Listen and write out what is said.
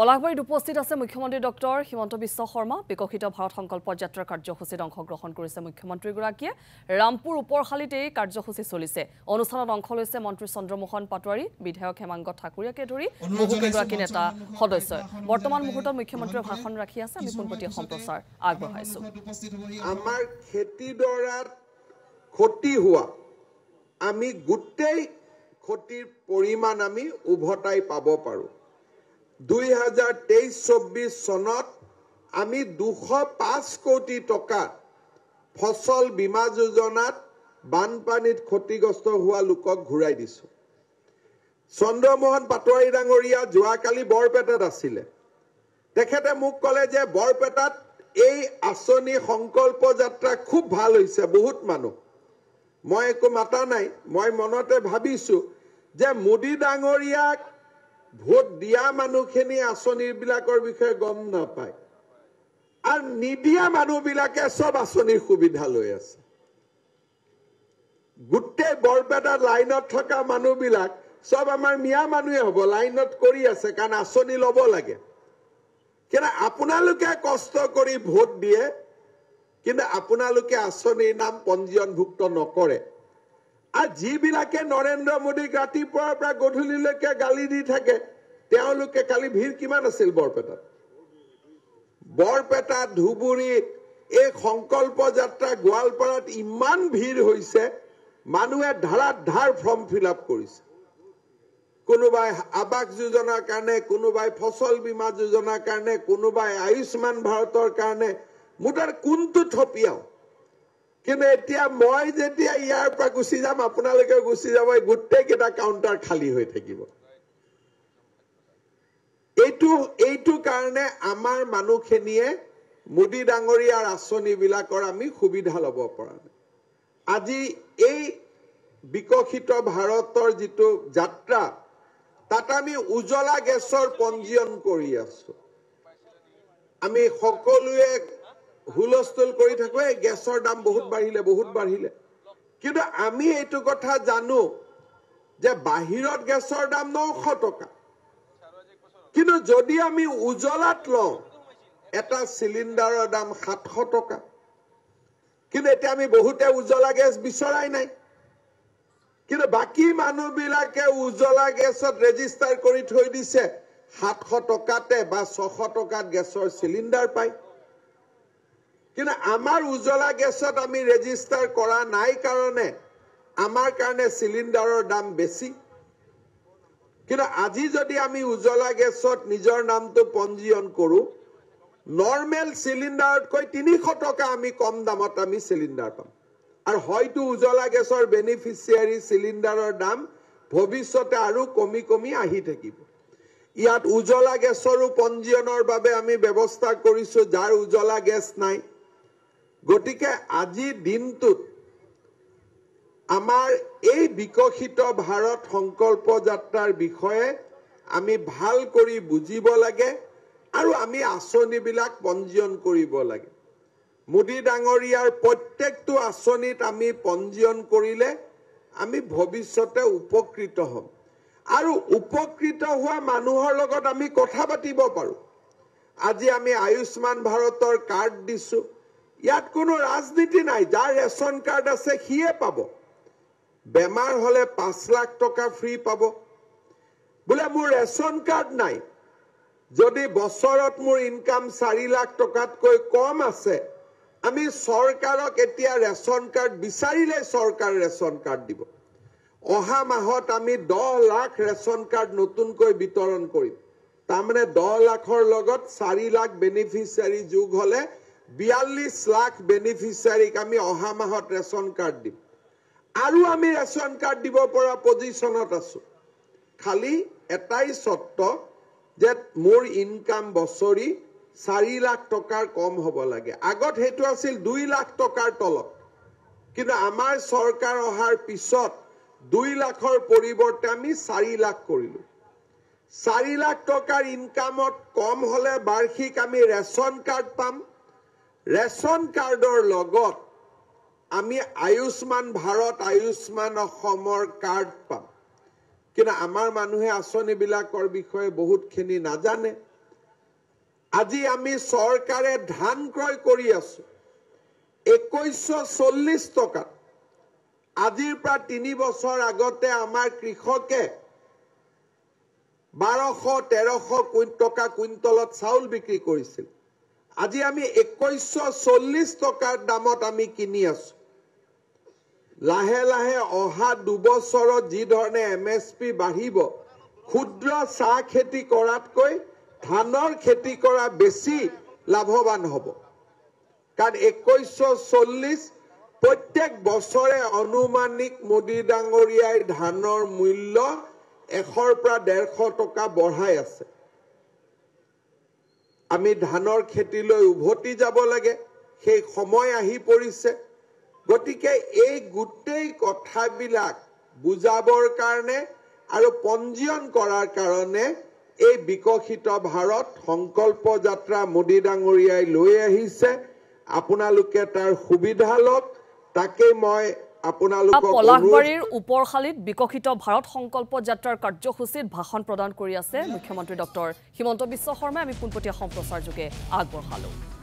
পলাশবাৰীত উপস্থিত আছে মুখ্যমন্ত্ৰী ডক্টৰ হিমন্ত বিশ্ব শৰ্মা বিকশিত ভাৰত সংকল্প যাত্ৰা কাৰ্যসূচীত অংশগ্ৰহণ কৰিছে মুখ্যমন্ত্ৰীগৰাকীয়ে ৰামপুৰ ওপৰশালিত এই কাৰ্যসূচী চলিছে অনুষ্ঠানত অংশ লৈছে মন্ত্ৰী চন্দ্ৰমোহন পাটোৱাৰী বিধায়ক হেমাংগ ঠাকুৰীয়াকে ধৰি বহুকেইগৰাকী নেতা সদস্যই বৰ্তমান মুহূৰ্তত মুখ্যমন্ত্ৰীয়ে ভাষণ ৰাখি আছে আমি পোনপটীয়া সম্প্ৰচাৰ আগবঢ়াইছো আমি গোটেই ক্ষতিৰ পৰিমাণ আমি উভতাই পাব পাৰোঁ দুই হাজাৰ তেইছ চৌব্বিছ চনত আমি দুশ পাঁচ কোটি টকা ফচল বীমা যোজনাত বানপানীত ক্ষতিগ্ৰস্ত হোৱা লোকক ঘূৰাই দিছোঁ চন্দ্ৰমোহন পাটোৱাৰী ডাঙৰীয়া যোৱাকালি বৰপেটাত আছিলে তেখেতে মোক ক'লে যে বৰপেটাত এই আঁচনি সংকল্প যাত্ৰা খুব ভাল হৈছে বহুত মানুহ মই একো মাতা নাই মই মনতে ভাবিছোঁ যে মোদী ডাঙৰীয়াক ভোট দিয়া মানুহখিনি আঁচনিবিলাকৰ বিষয়ে গম নাপায় আৰু নিদিয়া মানুহবিলাকে চব আঁচনিৰ সুবিধা লৈ আছে গোটেই বৰপেটা লাইনত থকা মানুহবিলাক চব আমাৰ মিয়া মানুহে হ'ব লাইনত কৰি আছে কাৰণ আঁচনি ল'ব লাগে কিন্তু আপোনালোকে কষ্ট কৰি ভোট দিয়ে কিন্তু আপোনালোকে আঁচনিৰ নাম পঞ্জীয়নভুক্ত নকৰে আৰু যিবিলাকে নৰেন্দ্ৰ মোদীক ৰাতিপুৱাৰ পৰা গধূলিলৈকে গালি দি থাকে তেওঁলোকে কালি ভিৰ কিমান আছিল বৰপেটাত বৰপেটা ধুবুৰীত এই সংকল্প যাত্ৰা গোৱালপাৰাত ইমান ভিৰ হৈছে মানুহে ধাৰাত ধাৰ ফৰ্ম ফিল আপ কৰিছে কোনোবাই আৱাস যোজনাৰ কাৰণে কোনোবাই ফচল বীমা যোজনাৰ কাৰণে কোনোবাই আয়ুষ্মান ভাৰতৰ কাৰণে মোৰ তাৰ কোনটো থপিয়াও কিন্তু এতিয়া মই যেতিয়া ইয়াৰ পৰা গুচি যাম আপোনালোকে গুচি যাব গোটেইকেইটা কাউণ্টাৰ খালী হৈ থাকিব এইটো এইটো কাৰণে আমাৰ মানুহখিনিয়ে মোদী ডাঙৰীয়াৰ আঁচনিবিলাকৰ আমি সুবিধা ল'ব পৰা নাই আজি এই বিকশিত ভাৰতৰ যিটো যাত্ৰা তাত আমি উজ্বলা গেছৰ পঞ্জীয়ন কৰি আছো আমি সকলোৱে হুলস্থুল কৰি থাকো এই গেছৰ দাম বহুত বাঢ়িলে বহুত বাঢ়িলে কিন্তু আমি এইটো কথা জানো যে বাহিৰত গেছৰ দাম নশ টকা কিন্তু যদি আমি উজ্বলাত লওঁ এটা চিলিণ্ডাৰৰ দাম সাতশ টকা কিন্তু এতিয়া আমি বহুতে উজলা গেছ বিচৰাই নাই কিন্তু বাকী মানুহবিলাকে উজলা গেছত ৰেজিষ্টাৰ কৰি থৈ দিছে সাতশ টকাতে বা ছশ টকাত গেছৰ চিলিণ্ডাৰ পায় কিন্তু আমাৰ উজ্বলা গেছত আমি ৰেজিষ্টাৰ কৰা নাই কাৰণে আমাৰ কাৰণে চিলিণ্ডাৰৰ দাম বেছি কিন্তু আজি যদি আমি উজ্বলা গেছত নিজৰ নামটো পঞ্জীয়ন কৰোঁ নৰ্মেল চিলিণ্ডাৰতকৈ তিনিশ টকা আমি কম দামত আমি চিলিণ্ডাৰ পাম আৰু হয়তো উজ্বলা গেছৰ বেনিফিচিয়াৰী চিলিণ্ডাৰৰ দাম ভৱিষ্যতে আৰু কমি কমি আহি থাকিব ইয়াত উজ্বলা গেছৰো পঞ্জীয়নৰ বাবে আমি ব্যৱস্থা কৰিছোঁ যাৰ উজ্বলা গেছ নাই গতিকে আজি দিনটোত আমাৰ এই বিকশিত ভাৰত সংকল্প যাত্ৰাৰ বিষয়ে আমি ভাল কৰি বুজিব লাগে আৰু আমি আঁচনিবিলাক পঞ্জীয়ন কৰিব লাগে মোদী ডাঙৰীয়াৰ প্ৰত্যেকটো আঁচনিত আমি পঞ্জীয়ন কৰিলে আমি ভৱিষ্যতে উপকৃত হ'ম আৰু উপকৃত হোৱা মানুহৰ লগত আমি কথা পাতিব পাৰোঁ আজি আমি আয়ুষ্মান ভাৰতৰ কাৰ্ড দিছোঁ ইয়াত কোনো ৰাজনীতি নাই যাৰ ৰেচন কাৰ্ড আছে সিয়ে পাব বেমাৰ হ'লে পাঁচ লাখ টকা ফ্ৰী পাব বোলে মোৰ ৰেচন কাৰ্ড নাই যদি বছৰত মোৰ ইনকাম চাৰি লাখ টকাতকৈ কম আছে আমি চৰকাৰক এতিয়া ৰেচন কাৰ্ড বিচাৰিলে চৰকাৰে ৰেচন কাৰ্ড দিব অহা মাহত আমি দহ লাখ ৰেচন কাৰ্ড নতুনকৈ বিতৰণ কৰিম তাৰমানে দহ লাখৰ লগত চাৰি লাখ বেনিফিচিয়াৰী যোগ হ'লে বিয়াল্লিশ লাখ বেনিফিচিয়াৰীক আমি অহা মাহত ৰেচন কাৰ্ড দিম আৰু আমি ৰেচন কাৰ্ড দিব পৰা পজিশ্যনত আছো খালি এটাই চৰ্ত যে মোৰ ইনকাম বছৰি চাৰি লাখ টকাৰ কম হ'ব লাগে আগত সেইটো আছিল দুই লাখ টকাৰ তলত কিন্তু আমাৰ চৰকাৰ অহাৰ পিছত দুই লাখৰ পৰিৱৰ্তে আমি চাৰি লাখ কৰিলো চাৰি লাখ টকাৰ ইনকামত কম হ'লে বাৰ্ষিক আমি ৰেচন কাৰ্ড পাম ৰেচন কাৰ্ডৰ লগত আমি আয়ুষ্মান ভাৰত আয়ুষ্মান অসমৰ কাৰ্ড পাম কিন্তু আমাৰ মানুহে আঁচনিবিলাকৰ বিষয়ে বহুতখিনি নাজানে আজি আমি চৰকাৰে ধান ক্ৰয় কৰি আছো একৈশ চল্লিছ টকাত আজিৰ পৰা তিনি বছৰ আগতে আমাৰ কৃষকে বাৰশ তেৰশ টকা কুইণ্টলত চাউল বিক্ৰী কৰিছিল আজি আমি একৈশ চল্লিশ টকাৰ দামত আমি কিনি আছো লাহে লাহে অহা দুবছৰত যি ধৰণে এম এছ পি বাঢ়িব ক্ষুদ্ৰ চাহ খেতি কৰাতকৈ ধানৰ খেতি কৰা বেছি লাভৱান হ'ব কাৰণ একৈশ চল্লিছ প্ৰত্যেক বছৰে অনুমানিক মোদী ডাঙৰীয়াই ধানৰ মূল্য এশৰ পৰা ডেৰশ টকা বঢ়াই আছে আমি ধানৰ খেতিলৈ উভতি যাব লাগে সেই সময় আহি পৰিছে গতিকে এই গোটেই কথাবিলাক বুজাবৰ কাৰণে আৰু পঞ্জীয়ন কৰাৰ কাৰণে এই বিকশিত ভাৰত সংকল্প যাত্ৰা মোদী ডাঙৰীয়াই লৈ আহিছে আপোনালোকে তাৰ সুবিধা লওক তাকেই মই পলাশবাৰীৰ ওপৰশালীত বিকশিত ভাৰত সংকল্প যাত্ৰাৰ কাৰ্যসূচীত ভাষণ প্ৰদান কৰি আছে মুখ্যমন্ত্ৰী ডঃ হিমন্ত বিশ্ব শৰ্মাই আমি পোনপটীয়া সম্প্ৰচাৰযোগে আগবঢ়ালোঁ